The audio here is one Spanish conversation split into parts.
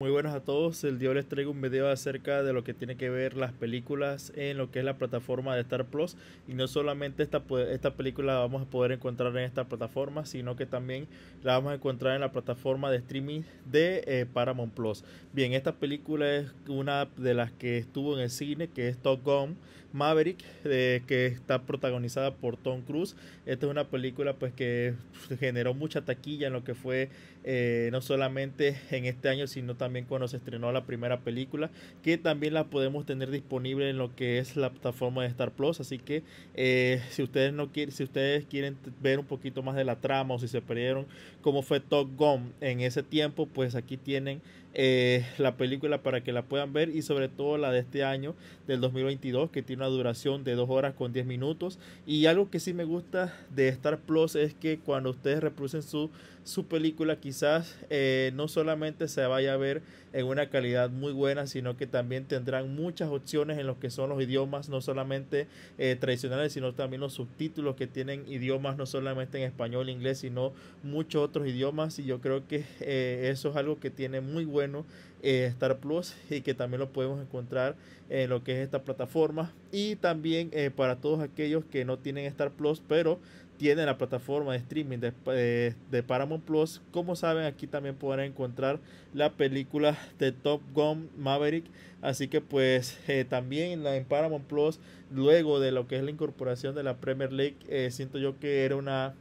Muy buenas a todos, el día les traigo un video acerca de lo que tiene que ver las películas en lo que es la plataforma de Star Plus y no solamente esta, esta película la vamos a poder encontrar en esta plataforma sino que también la vamos a encontrar en la plataforma de streaming de eh, Paramount Plus. Bien, esta película es una de las que estuvo en el cine que es Top Gun Maverick eh, que está protagonizada por Tom Cruise. Esta es una película pues que generó mucha taquilla en lo que fue eh, no solamente en este año sino también también cuando se estrenó la primera película, que también la podemos tener disponible en lo que es la plataforma de Star Plus. Así que eh, si ustedes no quieren, si ustedes quieren ver un poquito más de la trama o si se perdieron como fue Top Gun en ese tiempo, pues aquí tienen eh, la película para que la puedan ver y sobre todo la de este año del 2022 que tiene una duración de 2 horas con 10 minutos y algo que sí me gusta de Star Plus es que cuando ustedes reproducen su, su película quizás eh, no solamente se vaya a ver en una calidad muy buena, sino que también tendrán muchas opciones en los que son los idiomas, no solamente eh, tradicionales, sino también los subtítulos que tienen idiomas, no solamente en español, inglés, sino muchos otros idiomas. Y yo creo que eh, eso es algo que tiene muy bueno eh, Star Plus y que también lo podemos encontrar en lo que es esta plataforma. Y también para todos aquellos que no tienen Star Plus, pero tiene la plataforma de streaming de, Paramount Plus. Como saben, aquí también podrán encontrar la película de Top Gun Maverick. Así que pues eh, también en Paramount Plus, luego de lo que es la incorporación de la Premier League, eh, siento yo que era una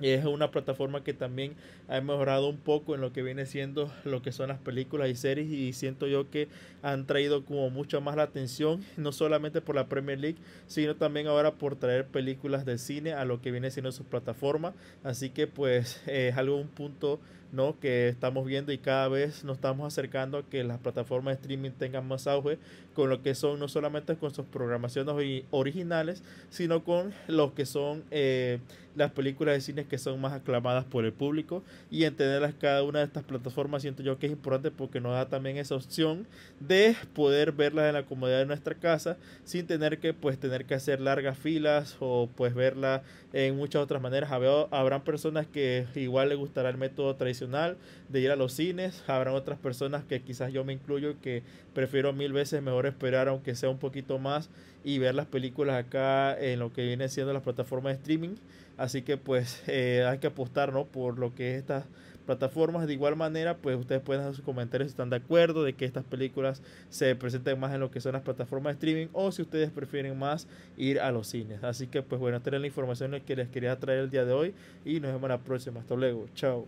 es una plataforma que también ha mejorado un poco en lo que viene siendo lo que son las películas y series y siento yo que han traído como mucha más la atención, no solamente por la Premier League, sino también ahora por traer películas de cine a lo que viene siendo su plataforma. Así que pues eh, es algo un punto ¿no? que estamos viendo y cada vez nos estamos acercando a que las plataformas de streaming tengan más auge con lo que son no solamente con sus programaciones originales, sino con lo que son eh, las películas de cine que son más aclamadas por el público y entenderlas cada una de estas plataformas siento yo que es importante porque nos da también esa opción de poder verlas en la comodidad de nuestra casa sin tener que pues tener que hacer largas filas o pues verla en muchas otras maneras. Habrá, habrán personas que igual les gustará el método tradicional de ir a los cines. Habrán otras personas que quizás yo me incluyo que prefiero mil veces mejor esperar aunque sea un poquito más y ver las películas acá en lo que viene siendo las plataformas de streaming. Así que pues eh, hay que apostar ¿no? por lo que es estas plataformas. De igual manera, pues ustedes pueden hacer sus comentarios si están de acuerdo de que estas películas se presenten más en lo que son las plataformas de streaming o si ustedes prefieren más ir a los cines. Así que pues bueno, esta la información que les quería traer el día de hoy y nos vemos la próxima. Hasta luego. Chao.